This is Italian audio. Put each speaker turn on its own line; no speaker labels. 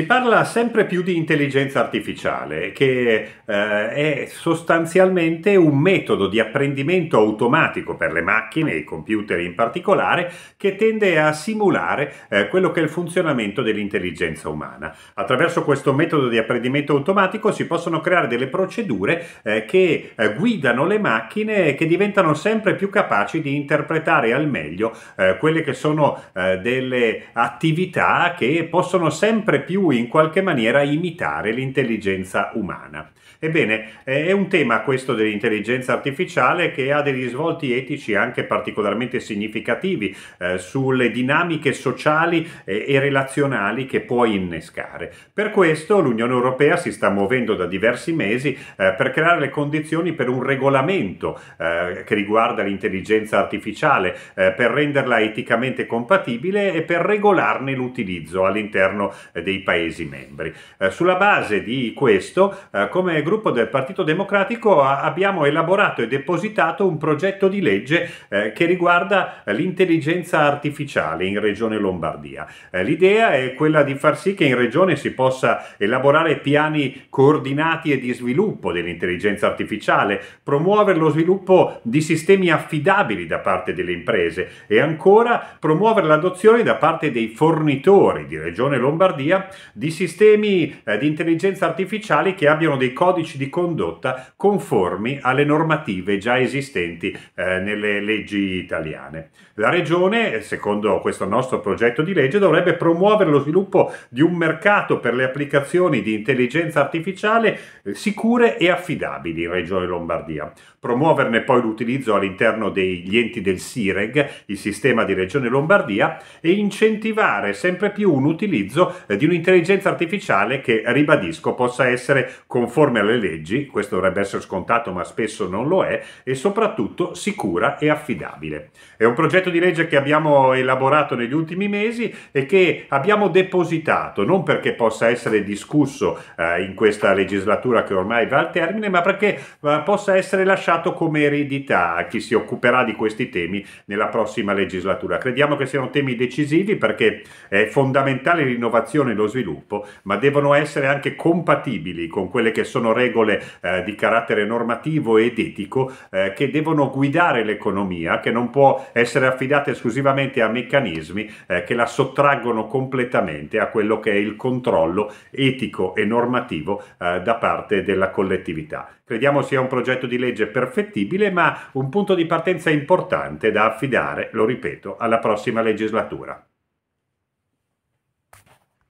Si parla sempre più di intelligenza artificiale, che eh, è sostanzialmente un metodo di apprendimento automatico per le macchine, i computer in particolare, che tende a simulare eh, quello che è il funzionamento dell'intelligenza umana. Attraverso questo metodo di apprendimento automatico si possono creare delle procedure eh, che eh, guidano le macchine e che diventano sempre più capaci di interpretare al meglio eh, quelle che sono eh, delle attività che possono sempre più cui in qualche maniera imitare l'intelligenza umana. Ebbene, è un tema questo dell'intelligenza artificiale che ha degli svolti etici anche particolarmente significativi eh, sulle dinamiche sociali eh, e relazionali che può innescare. Per questo l'Unione Europea si sta muovendo da diversi mesi eh, per creare le condizioni per un regolamento eh, che riguarda l'intelligenza artificiale, eh, per renderla eticamente compatibile e per regolarne l'utilizzo all'interno eh, dei paesi Paesi membri. Eh, sulla base di questo, eh, come gruppo del Partito Democratico a- abbiamo elaborato e depositato un progetto di legge eh, che riguarda l'intelligenza artificiale in Regione Lombardia. Eh, l'idea è quella di far sì che in Regione si possa elaborare piani coordinati e di sviluppo dell'intelligenza artificiale, promuovere lo sviluppo di sistemi affidabili da parte delle imprese e ancora promuovere l'adozione da parte dei fornitori di Regione Lombardia di sistemi eh, di intelligenza artificiale che abbiano dei codici di condotta conformi alle normative già esistenti eh, nelle leggi italiane. La Regione, secondo questo nostro progetto di legge, dovrebbe promuovere lo sviluppo di un mercato per le applicazioni di intelligenza artificiale eh, sicure e affidabili in Regione Lombardia, promuoverne poi l'utilizzo all'interno degli enti del SIREG, il sistema di Regione Lombardia, e incentivare sempre più un utilizzo di un'intelligenza intelligenza artificiale che, ribadisco, possa essere conforme alle leggi, questo dovrebbe essere scontato ma spesso non lo è, e soprattutto sicura e affidabile. È un progetto di legge che abbiamo elaborato negli ultimi mesi e che abbiamo depositato, non perché possa essere discusso eh, in questa legislatura che ormai va al termine, ma perché eh, possa essere lasciato come eredità a chi si occuperà di questi temi nella prossima legislatura. Crediamo che siano temi decisivi perché è fondamentale l'innovazione e lo sviluppo sviluppo, ma devono essere anche compatibili con quelle che sono regole eh, di carattere normativo ed etico eh, che devono guidare l'economia, che non può essere affidata esclusivamente a meccanismi eh, che la sottraggono completamente a quello che è il controllo etico e normativo eh, da parte della collettività. Crediamo sia un progetto di legge perfettibile, ma un punto di partenza importante da affidare, lo ripeto, alla prossima legislatura.